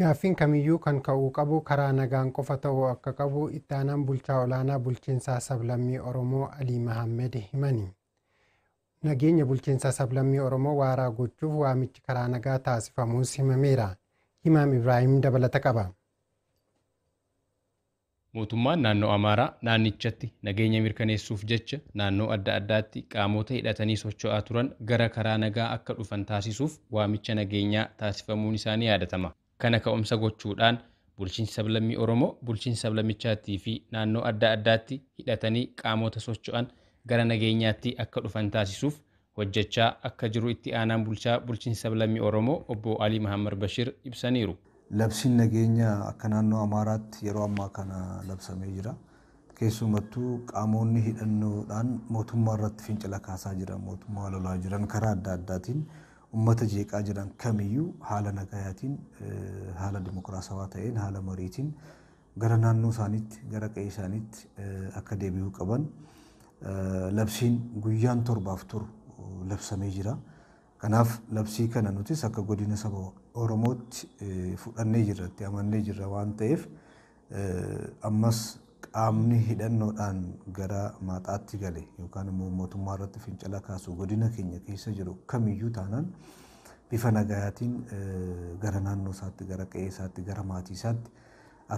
Gaaffiin kamiyyuu kan ka'uu qabu karaa nagaan qofa ta'uu akka qabu itti aanaan bulchaa olaanaa bulchiinsaa sablammii Oromoo Alii mahammed himani. Nageenya bulchiinsaa sablammii Oromoo waaraa gochuuf waamichi karaa nagaa taasifamuus himameera. Himaam Ibraahim dabalata qaba. Mootummaan naannoo Amaaraa naannichatti nageenya mirkaneessuuf jecha naannoo adda addaatti qaamota hidhatanii socho'aa turan gara karaa nagaa akka dhufan taasisuuf waamicha nageenyaa taasifamuun isaanii yaadatama. kana ka'umsa gochuudhaan bulchiinsa sablammii Oromoo bulchiinsa sablammichaatii fi naannoo adda addaatti hidhatanii qaamota socho'an gara nageenyaatti akka dhufan taasisuuf hojjechaa akka jiru itti aanaan bulchaa bulchiinsa sablammii Oromoo obbo Alii Mahammar Bashir ibsaniiru. Labsiin nageenyaa akka naannoo Amaaraatti yeroo ammaa kana labsamee jira. Keessumattuu qaamonni hidhannoodhaan mootummaa irratti fincila kaasaa jiran mootummaa lolaa jiran karaa adda addaatiin ummata jeeqaa jiran kamiyyuu haala nagayaatiin, haala dimokiraasawaa ta'een, haala mariitiin gara naannoo isaaniitti, gara qe'ee isaaniitti akka deebi'uu qaban labsiin guyyaan torbaaf turu labsamee jira. Kanaaf labsii kana nutis akka godina saba Oromootti fudhannee jirratti amannee jirra waan ta'eef ammas amni hidhannoodhaan gara maaxaatti gale yookaan immoo mootummaa irratti fincila kaasu godina keenya keessa jiru kamiyyuu taanaan bifa nagayaatiin eh, gara naannoo isaatti, gara qe'ee isaatti, gara maatii isaatti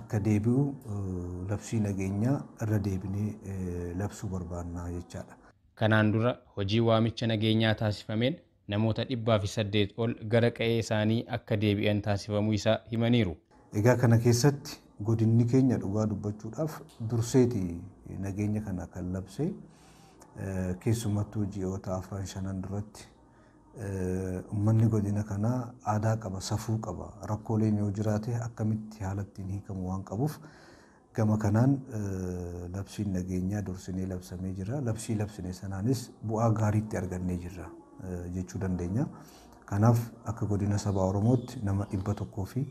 akka deebi'u eh, labsii nageenyaa irra deebinee eh, labsuu barbaannaa jechaadha. Kanaan dura hojii waamicha nageenyaa taasifameen namoota fi saddeet ol gara qe'ee isaanii akka deebi'an taasifamuu isaa himaniiru. Egaa kana keessatti godinni keenya dhugaa dubbachuudhaaf durseeti nageenya kana kan labse eh, keessumattuu ji'oota afran shanan duratti eh, ummanni godina kanaa aadaa qaba safuu qaba rakkooleen yoo jiraate akkamitti haalattiin hiikamu waan qabuuf gama kanaan eh, labsiin nageenyaa dursinee labsamee jira labsii labsine sanaanis bu'aa gaariitti argannee jirra jechuu dandeenya kanaaf akka godina saba oromootti nama dhibba tokkoo fi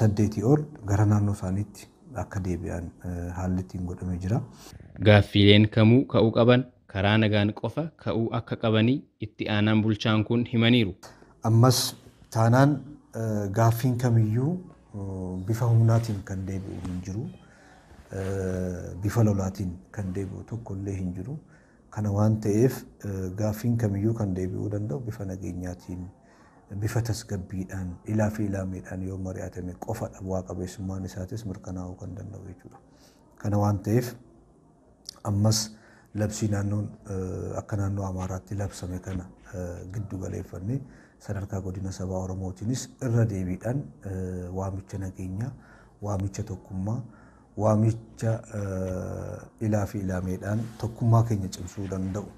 saddeetii ol gara naannoo isaaniitti akka deebi'an eh, haalli ittiin godhamee jira. Gaaffileen kamuu ka'uu qaban karaa nagaan qofa ka'uu akka qabanii itti aanaan bulchaan kun himaniiru. Ammas taanaan eh, gaaffiin kamiyyuu eh, bifa humnaatiin kan deebi'u hin jiru. Bifa lolaatiin kan deebi'u tokkollee hin jiru. Kana waan ta'eef gaaffiin kamiyyuu kan deebi'uu danda'u bifa nageenyaatiin bifa tasgabbiidhaan ilaa fi ilaamiidhaan yoo mari'atame qofadha bu'aa qabeessummaan isaatis mirkanaa'uu kan danda'u jechuudha. Kana waan ta'eef ammas labsii naannoon eh, akka naannoo Amaaraatti labsame kana eh, giddu galeeffanne sadarkaa godina sabaa Oromootiinis irra deebiidhaan eh, waamicha nageenyaa, waamicha tokkummaa, waamicha ilaa fi ilaameedhaan tokkummaa keenya cimsuu danda'u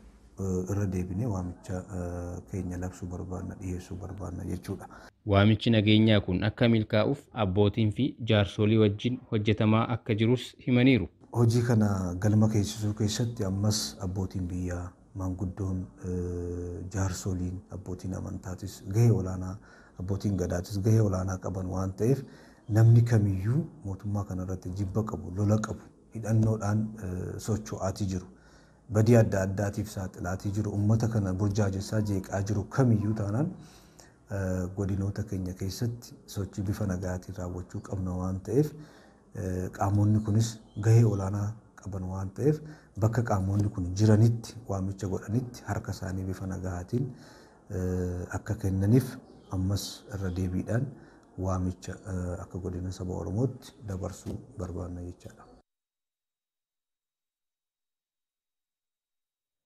irra deebine waamicha eh, keenya labsuu barbaanna dhiyeessuu barbaanna jechuudha. Waamichi nageenyaa kun akka milkaa'uuf abbootiin fi jaarsolii wajjin hojjetamaa akka jirus himaniiru. Hojii kana galma keessisuu keessatti ammas abbootiin biyyaa maanguddoon eh, jaarsoliin abbootiin amantaatis gahee olaanaa abbootiin gadaatis gahee olaanaa qaban waan ta'eef namni kamiyyuu mootummaa kanarratti jibba qabu lola qabu hidhannoodhaan eh, socho'aatii jiru. badii adda addaatiif saaxilaatii jiru uummata kana burjaajessaa jeeqaa jiru kamiyyuu taanaan godinoota keenya keessatti sochii bifa nagaatiin raawwachuu qabna waan ta'eef qaamonni kunis gahee olaanaa qaban waan ta'eef bakka qaamonni kun jiranitti waamicha godhanitti harka isaanii bifa nagaatiin akka kennaniif ammas irra deebiidhaan waamicha akka godina saba Oromootti dabarsuu barbaanna jechaadha.